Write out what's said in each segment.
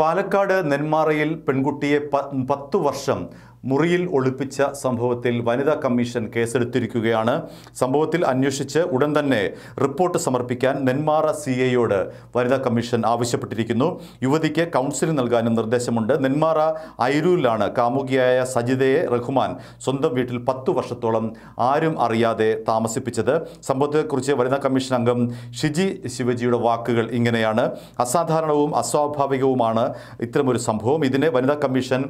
പാലക്കാട് നെന്മാറയിൽ പെൺകുട്ടിയെ പത്ത് വർഷം മുറിയിൽ ഒളിപ്പിച്ച സംഭവത്തിൽ വനിതാ കമ്മീഷൻ കേസെടുത്തിരിക്കുകയാണ് സംഭവത്തിൽ അന്വേഷിച്ച് ഉടൻ തന്നെ റിപ്പോർട്ട് സമർപ്പിക്കാൻ നെന്മാറ സി എയോട് വനിതാ കമ്മീഷൻ ആവശ്യപ്പെട്ടിരിക്കുന്നു യുവതിക്ക് കൗൺസിലിംഗ് നൽകാനും നിർദ്ദേശമുണ്ട് നെന്മാറ ഐരൂരിലാണ് കാമുകിയായ സജിതയെ റഹ്മാൻ സ്വന്തം വീട്ടിൽ പത്തു വർഷത്തോളം ആരും അറിയാതെ താമസിപ്പിച്ചത് സംഭവത്തെക്കുറിച്ച് വനിതാ കമ്മീഷൻ അംഗം ഷിജി ശിവജിയുടെ വാക്കുകൾ ഇങ്ങനെയാണ് അസാധാരണവും അസ്വാഭാവികവുമാണ് ഇത്തരമൊരു സംഭവം ഇതിനെ വനിതാ കമ്മീഷൻ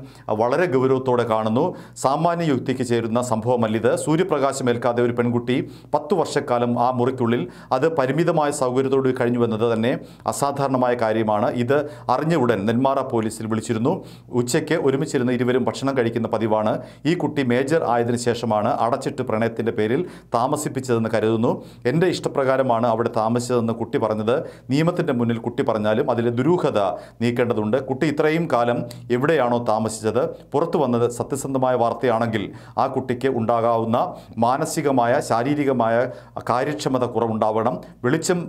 വളരെ ഗൗരവത്തോടെ കാണുന്നു സാമാന്യ യുക്തിക്ക് ചേരുന്ന സംഭവമല്ലിത് സൂര്യപ്രകാശമേൽക്കാതെ ഒരു പെൺകുട്ടി പത്തു വർഷക്കാലം ആ മുറിക്കുള്ളിൽ അത് പരിമിതമായ സൗകര്യത്തോട് കഴിഞ്ഞുവെന്നത് തന്നെ അസാധാരണമായ കാര്യമാണ് ഇത് അറിഞ്ഞ ഉടൻ നെന്മാറ പോലീസിൽ വിളിച്ചിരുന്നു ഉച്ചയ്ക്ക് ഒരുമിച്ചിരുന്ന് ഇരുവരും ഭക്ഷണം കഴിക്കുന്ന പതിവാണ് ഈ കുട്ടി മേജർ ആയതിനു ശേഷമാണ് അടച്ചിട്ട് പ്രണയത്തിൻ്റെ പേരിൽ താമസിപ്പിച്ചതെന്ന് കരുതുന്നു എൻ്റെ ഇഷ്ടപ്രകാരമാണ് അവിടെ താമസിച്ചതെന്ന് കുട്ടി പറഞ്ഞത് നിയമത്തിൻ്റെ മുന്നിൽ കുട്ടി പറഞ്ഞാലും അതിലെ ദുരൂഹത നീക്കേണ്ടതുണ്ട് കുട്ടി ഇത്രയും കാലം എവിടെയാണോ താമസിച്ചത് പുറത്തു വന്നത് സത്യസന്ധമായ വാർത്തയാണെങ്കിൽ ആ കുട്ടിക്ക് ഉണ്ടാകാവുന്ന മാനസികമായ ശാരീരികമായ കാര്യക്ഷമത കുറവുണ്ടാവണം വെളിച്ചവും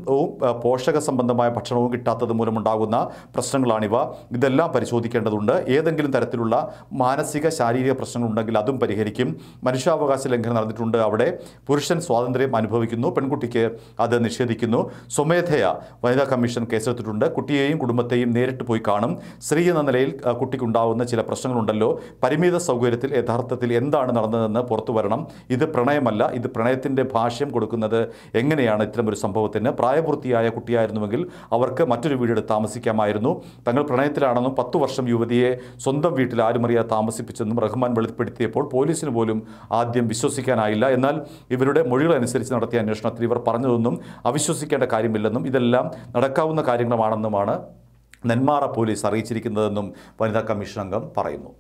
പോഷക സംബന്ധമായ ഭക്ഷണവും കിട്ടാത്തത് മൂലമുണ്ടാകുന്ന പ്രശ്നങ്ങളാണിവ ഇതെല്ലാം പരിശോധിക്കേണ്ടതുണ്ട് ഏതെങ്കിലും തരത്തിലുള്ള മാനസിക ശാരീരിക പ്രശ്നങ്ങളുണ്ടെങ്കിൽ അതും പരിഹരിക്കും മനുഷ്യാവകാശ ലംഘനം നടന്നിട്ടുണ്ട് അവിടെ പുരുഷൻ സ്വാതന്ത്ര്യം അനുഭവിക്കുന്നു പെൺകുട്ടിക്ക് അത് നിഷേധിക്കുന്നു സ്വമേധയ വനിതാ കമ്മീഷൻ കേസെടുത്തിട്ടുണ്ട് കുട്ടിയെയും കുടുംബത്തെയും നേരിട്ട് പോയി കാണും സ്ത്രീ എന്ന നിലയിൽ കുട്ടിക്കുണ്ടാകുന്ന ചില പ്രശ്നങ്ങളുണ്ടല്ലോ പരിമിത സൗകര്യത്തിൽ യഥാർത്ഥത്തിൽ എന്താണ് നടന്നതെന്ന് പുറത്തു വരണം ഇത് പ്രണയമല്ല ഇത് പ്രണയത്തിൻ്റെ ഭാഷ്യം കൊടുക്കുന്നത് എങ്ങനെയാണ് ഇത്തരമൊരു സംഭവത്തിന് പ്രായപൂർത്തിയായ കുട്ടിയായിരുന്നുവെങ്കിൽ അവർക്ക് മറ്റൊരു വീടെടുത്ത് താമസിക്കാമായിരുന്നു തങ്ങൾ പ്രണയത്തിലാണെന്നും പത്തു വർഷം യുവതിയെ സ്വന്തം വീട്ടിൽ ആരുമറിയാ താമസിപ്പിച്ചെന്നും റഹ്മാൻ വെളിപ്പെടുത്തിയപ്പോൾ പോലീസിന് പോലും ആദ്യം വിശ്വസിക്കാനായില്ല എന്നാൽ ഇവരുടെ മൊഴികളനുസരിച്ച് നടത്തിയ അന്വേഷണത്തിൽ ഇവർ പറഞ്ഞതൊന്നും അവിശ്വസിക്കേണ്ട കാര്യമില്ലെന്നും ഇതെല്ലാം നടക്കാവുന്ന കാര്യങ്ങളുമാണെന്നുമാണ് നെന്മാറ പോലീസ് അറിയിച്ചിരിക്കുന്നതെന്നും വനിതാ കമ്മീഷൻ അംഗം പറയുന്നു